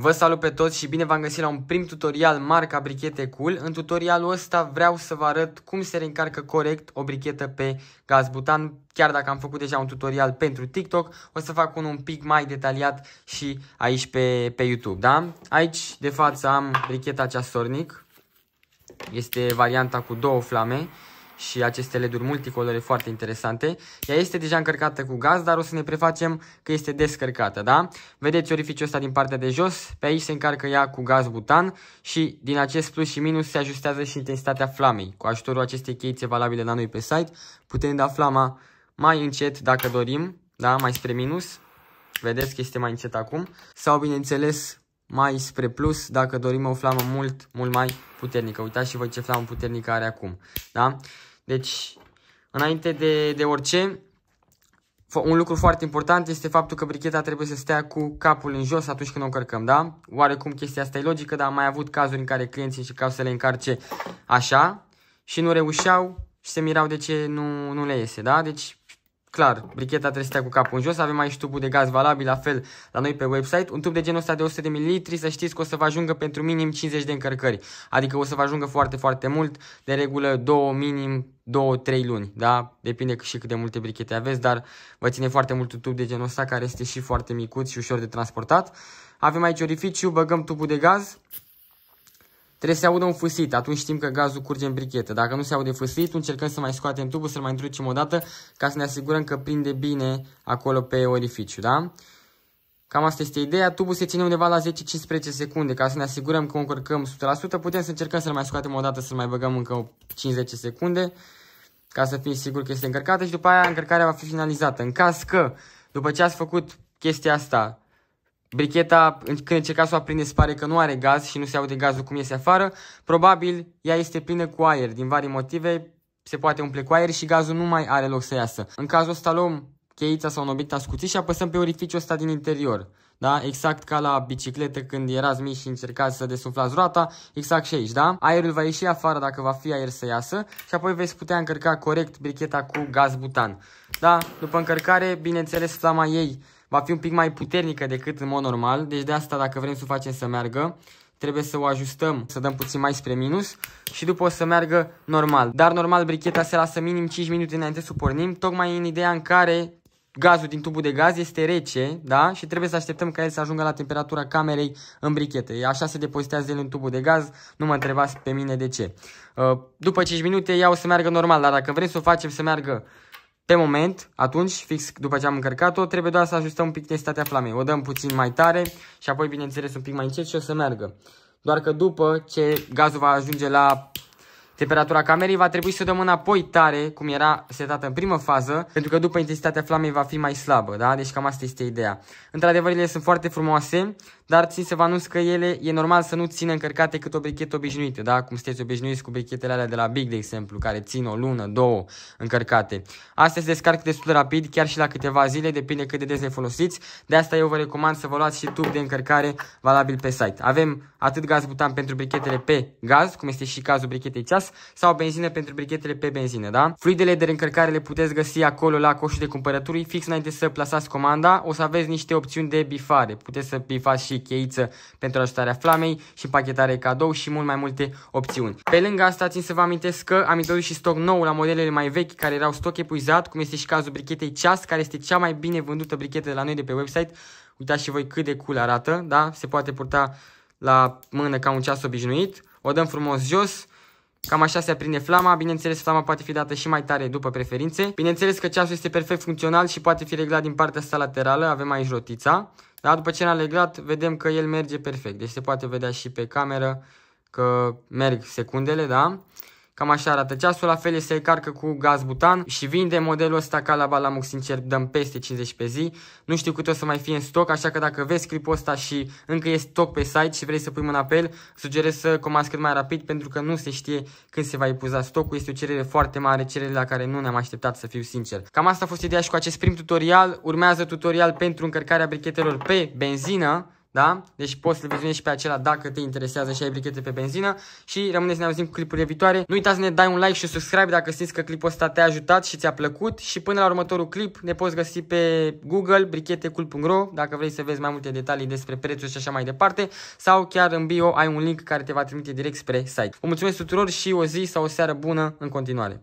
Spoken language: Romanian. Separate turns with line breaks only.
Vă salut pe toți și bine v-am găsit la un prim tutorial marca brichete Cool. În tutorialul ăsta vreau să vă arăt cum se reîncarcă corect o brichetă pe gaz butan. Chiar dacă am făcut deja un tutorial pentru TikTok, o să fac unul un pic mai detaliat și aici pe, pe YouTube. Da? Aici de față am bricheta ceasornic. Este varianta cu două flame și aceste leduri multicolore foarte interesante. Ea este deja încărcată cu gaz, dar o să ne prefacem că este descărcată, da? Vedeți orificiul ăsta din partea de jos, pe aici se încarcă ea cu gaz butan și din acest plus și minus se ajustează și intensitatea flamei. Cu ajutorul acestei cheițe valabile la noi pe site, putem da flama mai încet dacă dorim, da, mai spre minus. Vedeți că este mai încet acum. Sau, bineînțeles, mai spre plus dacă dorim o flamă mult, mult mai puternică. Uitați și voi ce flamă puternică are acum. Da? Deci, înainte de, de orice, un lucru foarte important este faptul că bricheta trebuie să stea cu capul în jos atunci când o încărcăm, da? Oarecum chestia asta e logică, dar am mai avut cazuri în care clienții încercau să le încarce așa și nu reușeau și se mirau de ce nu, nu le iese, da? Deci Clar, bricheta trebuie să stea cu capul în jos, avem aici tubul de gaz valabil, la fel la noi pe website. Un tub de genul ăsta de 100 de ml, să știți că o să vă ajungă pentru minim 50 de încărcări, adică o să vă ajungă foarte, foarte mult, de regulă 2 minim 2-3 luni, da? Depinde și cât de multe brichete aveți, dar vă ține foarte mult un tub de genul ăsta care este și foarte micuț și ușor de transportat. Avem aici orificiu, băgăm tubul de gaz, Trebuie să se audă un fusit, atunci știm că gazul curge în brichetă. Dacă nu se aude fusit, încercăm să mai scoatem tubul, să-l mai introducem o dată ca să ne asigurăm că prinde bine acolo pe orificiu, da? Cam asta este ideea, tubul se ține undeva la 10-15 secunde, ca să ne asigurăm că o încărcăm 100%, putem să încercăm să-l mai scoatem o dată, să-l mai băgăm încă 50 secunde, ca să fim siguri că este încărcată și după aia încărcarea va fi finalizată. În caz că, după ce ați făcut chestia asta, Bricheta, când încerca să o aprinde, se pare că nu are gaz și nu se aude gazul cum iese afară. Probabil ea este plină cu aer. Din vari motive, se poate umple cu aer și gazul nu mai are loc să iasă. În cazul ăsta luăm cheița sau un obiect ascuțit și apăsăm pe orificiul ăsta din interior. Da? Exact ca la bicicletă când erați mici și încercați să desuflați roata, exact și aici, da? Aerul va ieși afară dacă va fi aer să iasă și apoi veți putea încărca corect bricheta cu gaz butan. Da? După încărcare, bineînțeles, flama ei va fi un pic mai puternică decât în mod normal, deci de asta dacă vrem să o facem să meargă, trebuie să o ajustăm, să dăm puțin mai spre minus și după o să meargă normal. Dar normal bricheta se lasă minim 5 minute înainte să pornim, tocmai în ideea în care gazul din tubul de gaz este rece, da? Și trebuie să așteptăm ca el să ajungă la temperatura camerei în brichetă. Așa se depozitează el în tubul de gaz, nu mă întrebați pe mine de ce. Uh, după 5 minute ea o să meargă normal, dar dacă vrem să o facem să meargă pe moment, atunci, fix după ce am încărcat-o, trebuie doar să ajustăm un pic intensitatea flamei. O dăm puțin mai tare și apoi, bineînțeles, un pic mai încet și o să meargă. Doar că după ce gazul va ajunge la Temperatura camerei va trebui să o dăm înapoi tare, cum era setată în primă fază, pentru că după intensitatea flamei va fi mai slabă, da? Deci cam asta este ideea. Într-adevăr, ele sunt foarte frumoase, dar țin să vă anunț că ele e normal să nu țină încărcate cât o brichetă obișnuită, da? Cum sunteți obișnuiți cu brichetele alea de la Big, de exemplu, care țin o lună, două încărcate. Astea se descarcă destul de rapid, chiar și la câteva zile, depinde cât de des le folosiți. De asta eu vă recomand să vă luați și tub de încărcare valabil pe site. Avem atât gaz butan pentru brichetele pe gaz, cum este și cazul brichetei ceas, sau benzină pentru brichetele pe benzină, da? Fluidele de reîncărcare le puteți găsi acolo la coșul de cumpărături, fix înainte să plasați comanda, o să aveți niște opțiuni de bifare. Puteți să bifați și cheiță pentru ajutarea flamei și pachetare cadou și mult mai multe opțiuni. Pe lângă asta țin să vă amintesc că am introdus și stoc nou la modelele mai vechi care erau stoc epuizat, cum este și cazul brichetei ceas, care este cea mai bine vândută brichetă de la noi de pe website. Uitați și voi cât de cool arată, da? Se poate purta la mână ca un ceas obișnuit. O dăm frumos jos, Cam așa se aprinde flama, bineînțeles flama poate fi dată și mai tare după preferințe. Bineînțeles că ceasul este perfect funcțional și poate fi reglat din partea sa laterală, avem aici rotița. Dar după ce l-am reglat, vedem că el merge perfect, deci se poate vedea și pe cameră că merg secundele, da? Cam așa arată ceasul, la fel se carcă cu gaz butan și vinde modelul ăsta ca la Balamux, sincer, dăm peste 50 pe zi. Nu știu cât o să mai fie în stoc, așa că dacă vezi clipul ăsta și încă e stoc pe site și vrei să pui mâna apel, sugerez să comanzi cât mai rapid pentru că nu se știe când se va epuza stocul. Este o cerere foarte mare, cerere la care nu ne-am așteptat să fiu sincer. Cam asta a fost ideea și cu acest prim tutorial. Urmează tutorial pentru încărcarea brichetelor pe benzină. Da? Deci poți să l vizionezi și pe acela dacă te interesează și ai brichete pe benzină și rămâne să ne auzim cu clipurile viitoare. Nu uita să ne dai un like și subscribe dacă simți că clipul ăsta te-a ajutat și ți-a plăcut și până la următorul clip ne poți găsi pe Google brichetecul.ro dacă vrei să vezi mai multe detalii despre prețuri și așa mai departe sau chiar în bio ai un link care te va trimite direct spre site. Vă mulțumesc tuturor și o zi sau o seară bună în continuare.